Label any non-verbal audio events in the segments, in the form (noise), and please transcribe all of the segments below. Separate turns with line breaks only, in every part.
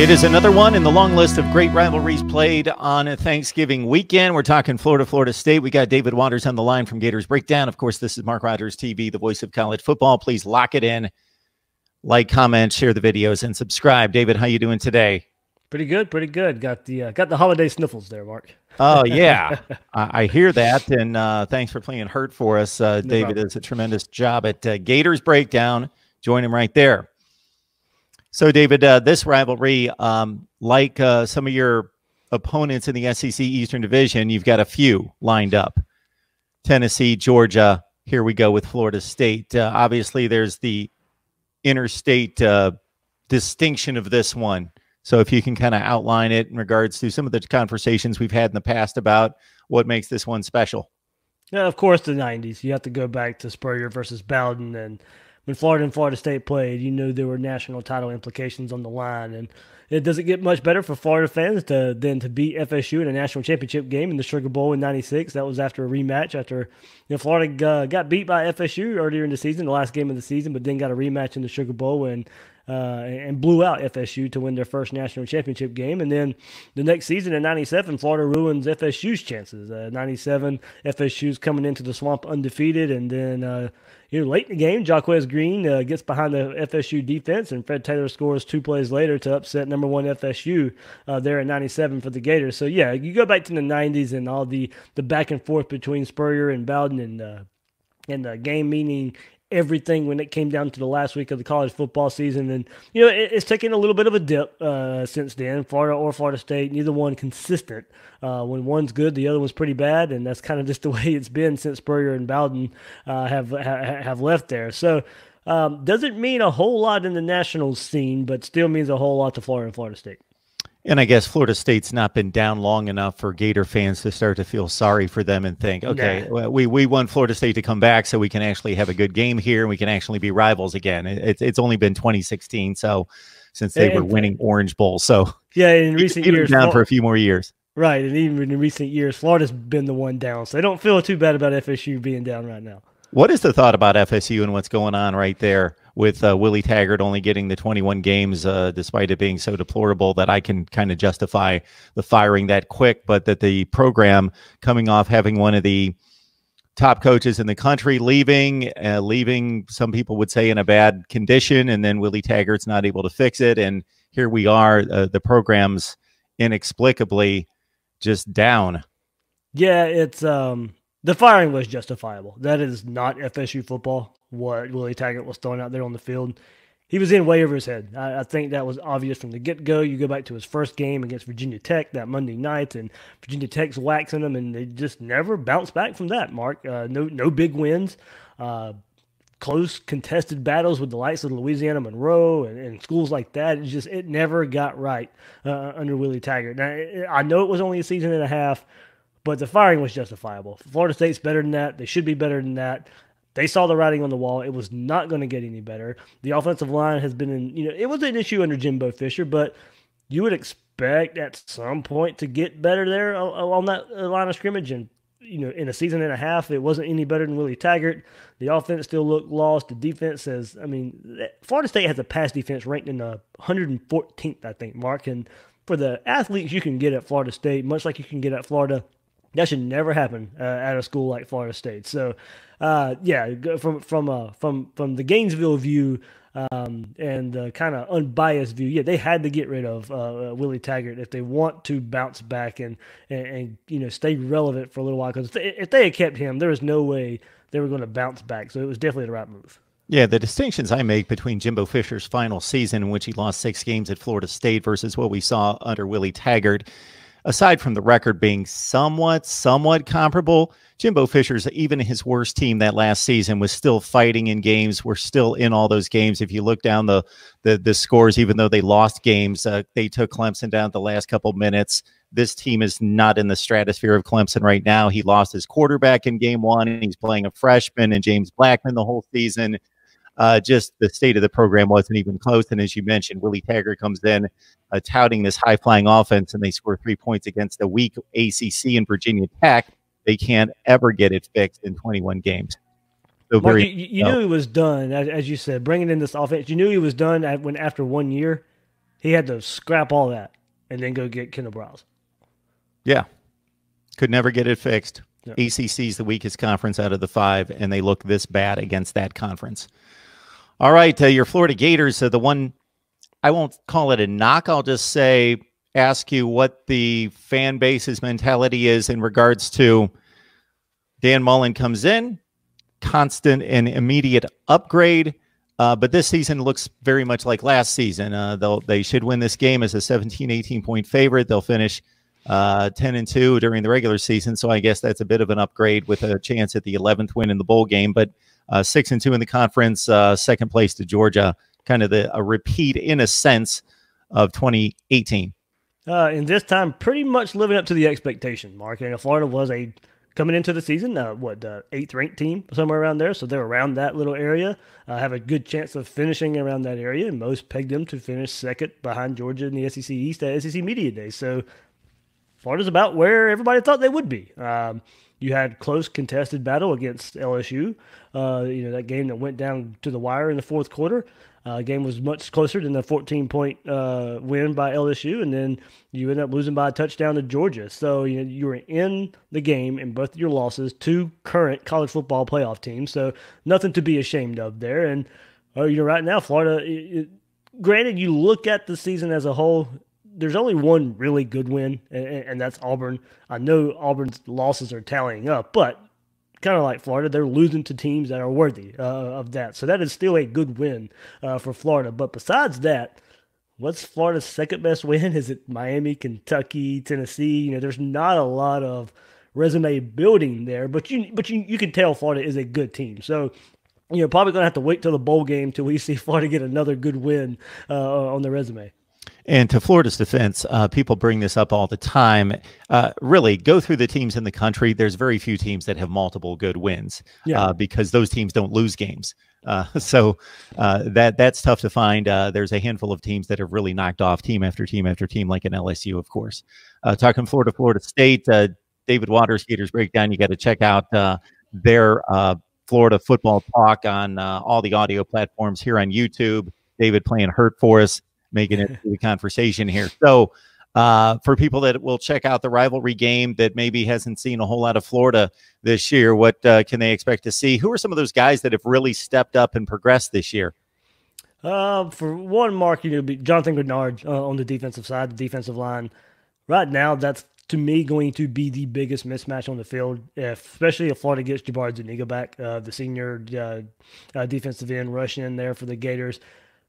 It is another one in the long list of great rivalries played on Thanksgiving weekend. We're talking Florida, Florida State. We got David Waters on the line from Gators Breakdown. Of course, this is Mark Rogers TV, the voice of college football. Please lock it in, like, comment, share the videos, and subscribe. David, how you doing today?
Pretty good, pretty good. Got the uh, got the holiday sniffles there, Mark.
Oh yeah, (laughs) I, I, hear that, and uh, thanks for playing hurt for us, uh, no David. Problem. It's a tremendous job at uh, Gators Breakdown. Join him right there. So, David, uh, this rivalry, um, like uh, some of your opponents in the SEC Eastern Division, you've got a few lined up Tennessee, Georgia. Here we go with Florida State. Uh, obviously, there's the interstate uh, distinction of this one. So, if you can kind of outline it in regards to some of the conversations we've had in the past about what makes this one special.
Yeah, of course, the 90s. You have to go back to Spurrier versus Bowden and when Florida and Florida State played, you knew there were national title implications on the line, and it doesn't get much better for Florida fans to than to beat FSU in a national championship game in the Sugar Bowl in '96. That was after a rematch after you know, Florida uh, got beat by FSU earlier in the season, the last game of the season, but then got a rematch in the Sugar Bowl and uh, and blew out FSU to win their first national championship game. And then the next season in '97, Florida ruins FSU's chances. '97, uh, FSU's coming into the swamp undefeated, and then uh, you know, late in the game, Jaquez Green uh, gets behind the FSU defense, and Fred Taylor scores two plays later to upset number one FSU uh, there at 97 for the Gators. So yeah, you go back to the 90s and all the the back and forth between Spurrier and Bowden and. Uh, and the uh, game meaning everything when it came down to the last week of the college football season. And, you know, it, it's taken a little bit of a dip uh, since then, Florida or Florida State, neither one consistent. Uh, when one's good, the other one's pretty bad. And that's kind of just (laughs) the way it's been since Spurrier and Bowden uh, have, ha- have left there. So, um, doesn't mean a whole lot in the national scene, but still means a whole lot to Florida and Florida State.
And I guess Florida State's not been down long enough for Gator fans to start to feel sorry for them and think, okay, nah. well, we we want Florida State to come back so we can actually have a good game here and we can actually be rivals again. It's it's only been 2016, so since they and, were winning Orange Bowl, so yeah, in (laughs) recent years, down for a few more years,
right? And even in recent years, Florida's been the one down, so they don't feel too bad about FSU being down right now.
What is the thought about FSU and what's going on right there? with uh, Willie Taggart only getting the 21 games, uh, despite it being so deplorable, that I can kind of justify the firing that quick, but that the program coming off having one of the top coaches in the country leaving, uh, leaving some people would say in a bad condition, and then Willie Taggart's not able to fix it, and here we are, uh, the program's inexplicably just down.
Yeah, it's um the firing was justifiable. That is not FSU football what Willie Taggart was throwing out there on the field. He was in way over his head. I, I think that was obvious from the get go. You go back to his first game against Virginia Tech that Monday night, and Virginia Tech's waxing him, and they just never bounced back from that. Mark, uh, no, no big wins. Uh, close contested battles with the likes of Louisiana Monroe and, and, schools like that. It just it never got right uh, uh under Willie Taggart. Now I know it was only a season and a half, but the firing was justifiable. Florida State's better than that. They should be better than that. They saw the writing on the wall. It was not going to get any better. The offensive line has been in, you know, it was an issue under Jimbo Fisher, but you would expect at some point to get better there uh, uh, on that uh, line of scrimmage. And, you know, in a season and a half, it wasn't any better than Willie Taggart. The offense still looked lost. The defense says, I mean, eh, Florida State has a pass defense ranked in the 114th, I think, Mark. And for the athletes you can get at Florida State, much like you can get at Florida, that should never happen uh, at a school like Florida State. So, uh, yeah, from from uh, from from the Gainesville view um, and the kind of unbiased view, yeah, they had to get rid of uh, uh, Willie Taggart if they want to bounce back and and, and you know stay relevant for a little while. Because if, if they had kept him, there was no way they were going to bounce back. So it was definitely the right move.
Yeah, the distinctions I make between Jimbo Fisher's final season, in which he lost six games at Florida State, versus what we saw under Willie Taggart aside from the record being somewhat, somewhat comparable, Jimbo Fisher's, even his worst team that last season, was still fighting in games. We're still in all those games. If you look down the the, the scores, even though they lost games, uh, they took Clemson down the last couple minutes. This team is not in the stratosphere of Clemson right now. He lost his quarterback in game one, and he's playing a freshman and James Blackman the whole season uh, just the state of the program wasn't even close. And as you mentioned, Willie Taggart comes in uh, touting this high flying offense, and they score three points against a weak ACC and Virginia Tech. They can't ever get it fixed in 21 games. So Mark, very, you, you no. knew he
was done, as, as, you said, bringing in this offense. You knew he was done at, when after one year, he had to scrap all that and then go get Kendall Browse.
Yeah, could never get it fixed. Yeah. ACC is the weakest conference out of the five, and they look this bad against that conference. All right, uh, your Florida Gators, are the one I won't call it a knock. I'll just say ask you what the fan base's mentality is in regards to Dan Mullen comes in, constant and immediate upgrade. Uh, but this season looks very much like last season. Uh, they they should win this game as a 17, 18 point favorite. They'll finish uh, 10 and 2 during the regular season. So I guess that's a bit of an upgrade with a chance at the 11th win in the bowl game. But uh, 6 and 2 in the conference, uh, second place to Georgia, kind of the, a repeat in a sense of 2018.
and uh, this time, pretty much living up to the expectation, Mark. And Florida was a coming into the season, uh, what uh, eighth ranked team somewhere around there, so they're around that little area. have a good chance of finishing around that area, and most pegged them to finish second behind Georgia in the SEC East at SEC Media Day. So Florida's about where everybody thought they would be. Um, you had close contested battle against LSU. Uh, you know that game that went down to the wire in the fourth quarter. Uh, game was much closer than the 14 point uh, win by LSU, and then you end up losing by a touchdown to Georgia. So you know, you were in the game in both your losses to current college football playoff teams. So nothing to be ashamed of there. And oh, you know right now Florida. It, it, granted, you look at the season as a whole, there's only one really good win, and, and that's Auburn. I know Auburn's losses are tallying up, but kind of like Florida, they're losing to teams that are worthy uh, of that. So that is still a good win uh, for Florida. But besides that, what's Florida's second best win? (laughs) Is it Miami, Kentucky, Tennessee? You know, there's not a lot of resume building there, but you but you you can tell Florida is a good team. So you know, probably gonna have to wait till the bowl game till we (laughs) see Florida get another good win uh, on the resume.
And to Florida's defense, uh, people bring this up all the time. Uh, really, go through the teams in the country. There's very few teams that have multiple good wins yeah. uh, because those teams don't lose games. Uh, (laughs) so uh, that that's tough to find. Uh, there's a handful of teams that have really knocked off team after team after team, like an LSU, of course. talking Florida, Florida State, David Waters, Gators Breakdown. You got to check out their Florida football talk on all the audio platforms here on YouTube. David playing hurt for us making it (laughs) the conversation here. So, uh, for people that will check out the rivalry game that maybe hasn't seen a whole lot of Florida this year, what uh, can they expect to see? Who are some of those guys that have really stepped up and progressed this year?
Uh, for one, Mark, you know, be Jonathan Grenard uh, on the defensive side, the defensive line. Right now, that's to me going to be the biggest mismatch on the field, especially if Florida gets Jabari Zuniga back, uh, the senior uh, uh, defensive end rushing in there for the Gators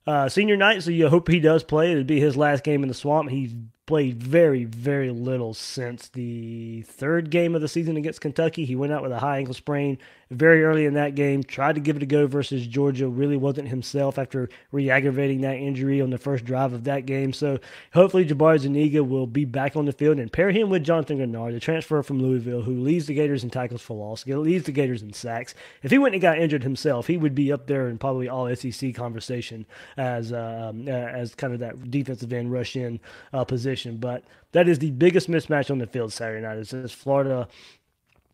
uh, senior night. So you hope he does play. It'd be his last game in the swamp. He played very, very little since the third game of the season against Kentucky. He went out with a high ankle sprain very early in that game, tried to give it a go versus Georgia, really wasn't himself after re aggravating that injury on the first drive of that game. So hopefully Jabari Zuniga will be back on the field and pair him with Jonathan Grenard, the transfer from Louisville, who leads the Gators in tackles for loss, leads the Gators in sacks. If he went and got injured himself, he would be up there in probably all SEC conversation as, uh, um, uh, as kind of that defensive end rush in uh, position position. But that is the biggest mismatch on the field Saturday night. Is this Florida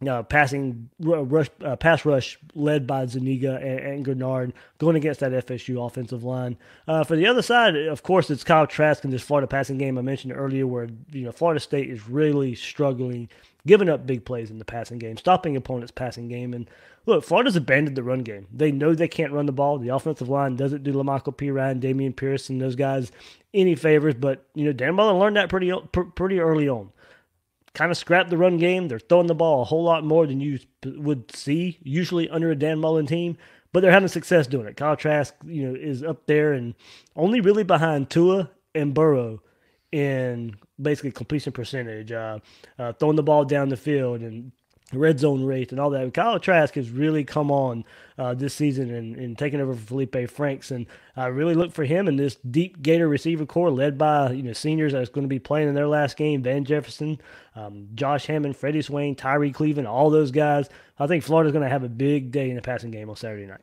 uh, passing rush, uh, pass rush led by Zuniga and, and going against that FSU offensive line. Uh, for the other side, of course, it's Kyle Trask and this Florida passing game I mentioned earlier, where you know Florida State is really struggling, giving up big plays in the passing game, stopping opponents' passing game. And look, Florida's abandoned the run game. They know they can't run the ball. The offensive line doesn't do Lamichael P. Ryan, Damian Pearson, those guys any favors. But you know Dan Mullen learned that pretty pretty early on kind of scrapped the run game. They're throwing the ball a whole lot more than you would see usually under a Dan Mullen team, but they're having success doing it. Kyle Trask, you know, is up there and only really behind Tua and Burrow in basically completion percentage, uh, uh, throwing the ball down the field and red zone rate and all that. Kyle Trask has really come on uh, this season and, and taken over for Felipe Franks. And I really look for him in this deep Gator receiver core led by, you know, seniors that's going to be playing in their last game, Van Jefferson, um, Josh Hammond, Freddie Swain, Tyree Cleveland, all those guys. I think Florida's going to have a big day in the passing game on Saturday night.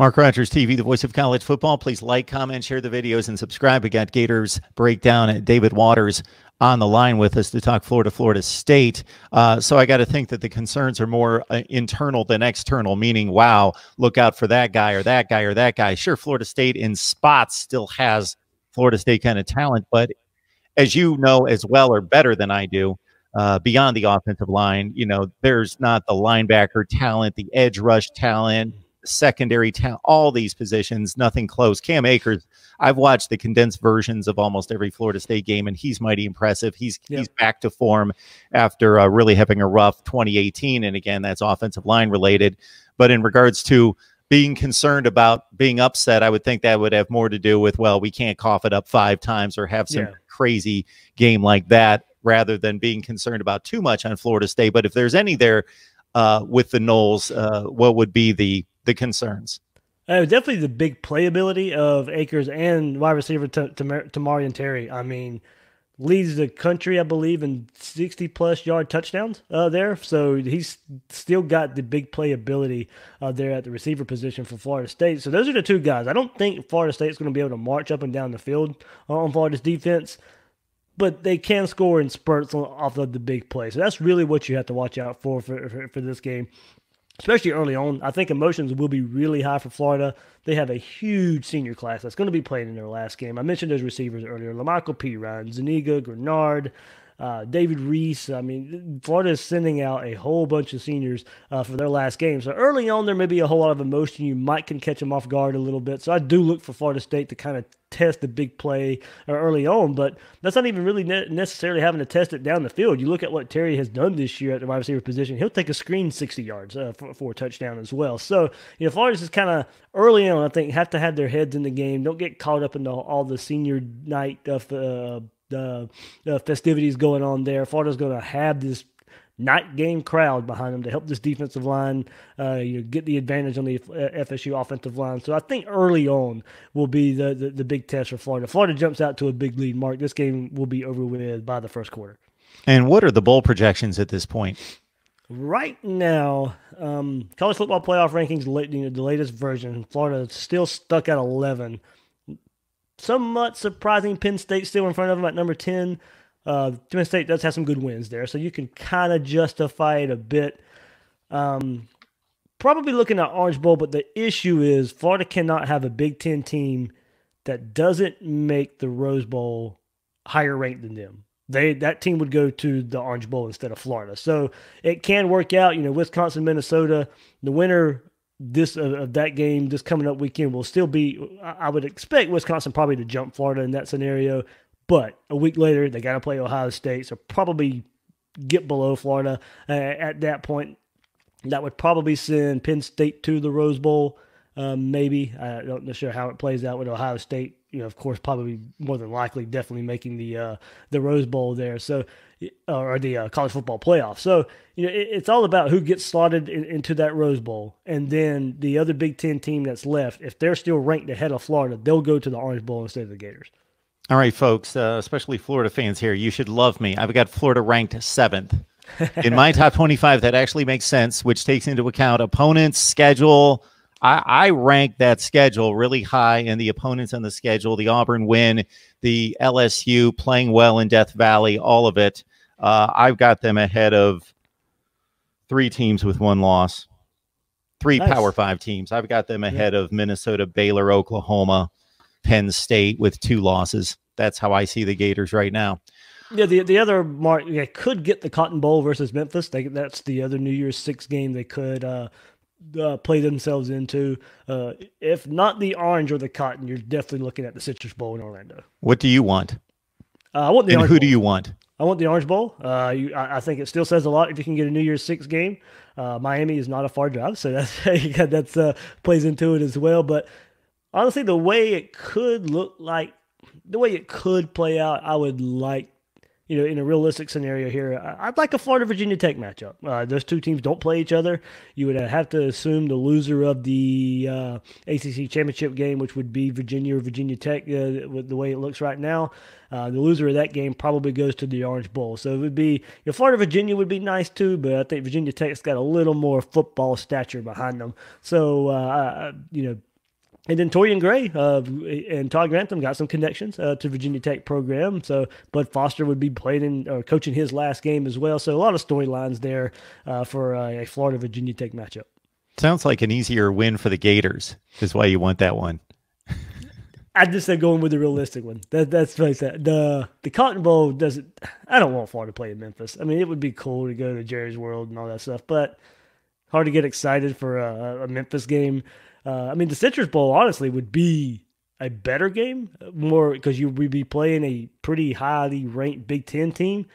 Mark Rogers TV, the voice of college football. Please like, comment, share the videos, and subscribe. We got Gators Breakdown uh, David Waters on the line with us to talk Florida, Florida State. Uh, so I got to think that the concerns are more uh, internal than external, meaning, wow, look out for that guy or that guy or that guy. Sure, Florida State in spots still has Florida State kind of talent, but as you know as well or better than I do, uh, beyond the offensive line, you know, there's not the linebacker talent, the edge rush talent, secondary talent, all these positions, nothing close. Cam Akers, I've watched the condensed versions of almost every Florida State game, and he's mighty impressive. He's yeah. he's back to form after uh, really having a rough 2018, and again, that's offensive line related. But in regards to being concerned about being upset, I would think that would have more to do with well, we can't cough it up five times or have some yeah. crazy game like that, rather than being concerned about too much on Florida State. But if there's any there. Uh, with the Knowles, uh, what would be the the concerns.
Uh, definitely the big playability of Akers and wide receiver to to Tamari and Terry. I mean, leads the country, I believe, in 60 plus yard touchdowns uh, there. So he's still got the big playability uh, there at the receiver position for Florida State. So those are the two guys. I don't think Florida State's going to be able to march up and down the field on Florida's defense but they can score in spurts off of the big play. So that's really what you have to watch out for for, for, for this game especially early on. I think emotions will be really high for Florida. They have a huge senior class that's going to be playing in their last game. I mentioned those receivers earlier: Lamichael P. Ryan, Zuniga, Grenard, uh, David Reese. I mean, Florida is sending out a whole bunch of seniors uh, for their last game. So early on, there may be a whole lot of emotion. You might can catch them off guard a little bit. So I do look for Florida State to kind of test the big play uh, early on, but that's not even really ne- necessarily having to test it down the field. You look at what Terry has done this year at the wide receiver position; he'll take a screen 60 yards uh, for, for, a touchdown as well. So, you know, Florida's just kind of early on. I think have to have their heads in the game. Don't get caught up in the, all the senior night of the. Uh, the uh, festivities going on there. Florida's going to have this night game crowd behind them to help this defensive line uh, you know, get the advantage on the FSU uh, offensive line. So I think early on will be the, the, the big test for Florida. Florida jumps out to a big lead, Mark. This game will be over with by the first
quarter. And what are the bowl projections at this point?
Right now, um, college football playoff rankings, the latest version, Florida still stuck at 11 somewhat surprising. Penn State still in front of them at number 10. Uh, Penn State does have some good wins there, so you can kind of justify it a bit. Um, probably looking at Orange Bowl, but the issue is Florida cannot have a Big Ten team that doesn't make the Rose Bowl higher ranked than them. They that team would go to the Orange Bowl instead of Florida, so it can work out. You know, Wisconsin, Minnesota, the winner this uh, of that game this coming up weekend will still be. I would expect Wisconsin probably to jump Florida in that scenario, but a week later they got to play Ohio State, so probably get below Florida uh, at that point. That would probably send Penn State to the Rose Bowl. Um, maybe I don't know sure how it plays out with Ohio State. You know, of course, probably more than likely, definitely making the uh, the Rose Bowl there. So uh, or the uh, college football playoff. So you know it, it's all about who gets slotted in, into that Rose Bowl, and then the other Big Ten team that's left, if they're still ranked ahead of Florida, they'll go to the Orange Bowl instead of the Gators.
All right, folks, uh, especially Florida fans here, you should love me. I've got Florida ranked seventh. (laughs) in my top 25, that actually makes sense, which takes into account opponents, schedule. I, I rank that schedule really high and the opponents on the schedule, the Auburn win, the LSU playing well in Death Valley, all of it. Uh, I've got them ahead of three teams with one loss, three nice. Power Five teams. I've got them ahead yeah. of Minnesota, Baylor, Oklahoma, Penn State with two losses. That's how I see the Gators right now.
Yeah, the the other mark they could get the Cotton Bowl versus Memphis. They, that's the other New Year's Six game they could uh, uh, play themselves into. Uh, if not the orange or the cotton, you're definitely looking at the Citrus Bowl in Orlando.
What do you want?
Uh, I want the. And who bowl. do you want? I want the Orange Bowl. Uh, you, I, I, think it still says a lot if you can get a New Year's Six game. Uh, Miami is not a far drive, so (laughs) that's that's uh, plays into it as well. But honestly, the way it could look like, the way it could play out, I would like you know, in a realistic scenario here, I'd like a Florida Virginia Tech matchup. Uh, those two teams don't play each other. You would have to assume the loser of the uh, ACC championship game, which would be Virginia or Virginia Tech, uh, with the way it looks right now. Uh, the loser of that game probably goes to the Orange Bowl. So it would be you know, Florida Virginia would be nice too, but I think Virginia Tech's got a little more football stature behind them. So uh, you know and then Torian Gray uh, and Todd Grantham got some connections uh, to Virginia Tech program. So Bud Foster would be playing in, or coaching his last game as well. So a lot of storylines there uh, for uh, a Florida Virginia Tech matchup.
Sounds like an easier win for the Gators. Is why you want that one.
I just said going with the realistic one. That that's like that. The the Cotton Bowl doesn't. I don't want Florida to play in Memphis. I mean, it would be cool to go to Jerry's World and all that stuff, but hard to get excited for a, a Memphis game. Uh, I mean, the Citrus Bowl honestly would be a better game, more because you would be playing a pretty highly ranked Big Ten team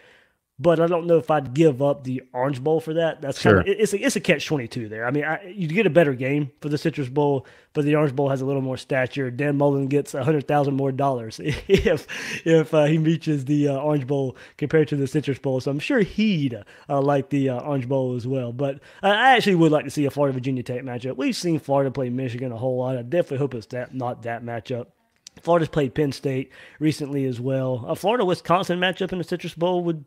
but I don't know if I'd give up the Orange Bowl for that. That's sure. kind of it's a, it's a catch twenty two there. I mean, I, you get a better game for the Citrus Bowl, but the Orange Bowl has a little more stature. Dan Mullen gets a hundred thousand more dollars (laughs) if if uh, he reaches the uh, Orange Bowl compared to the Citrus Bowl. So I'm sure he'd uh, like the uh, Orange Bowl as well. But I actually would like to see a Florida Virginia Tech matchup. We've seen Florida play Michigan a whole lot. I definitely hope it's that not that matchup. Florida's played Penn State recently as well. A Florida Wisconsin matchup in the Citrus Bowl would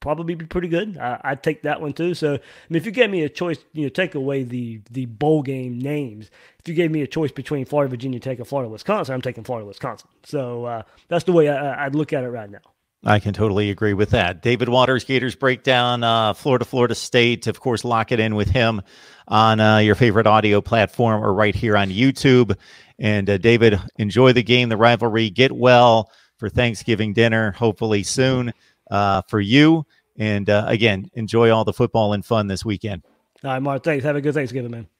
probably be pretty good. I, would take that one too. So, I mean, if you gave me a choice, you know, take away the the bowl game names. If you gave me a choice between Florida, Virginia Tech, or Florida, Wisconsin, I'm taking Florida, Wisconsin. So uh, that's the way I, would look at it right now.
I can totally agree with that. David Waters, Gators breakdown, uh, Florida, Florida State. Of course, lock it in with him on uh, your favorite audio platform or right here on YouTube. And uh, David, enjoy the game, the rivalry. Get well for Thanksgiving dinner, hopefully soon uh, for you. And uh, again, enjoy all the football and fun this weekend.
All right, Mark. Thanks. Have a good Thanksgiving, man.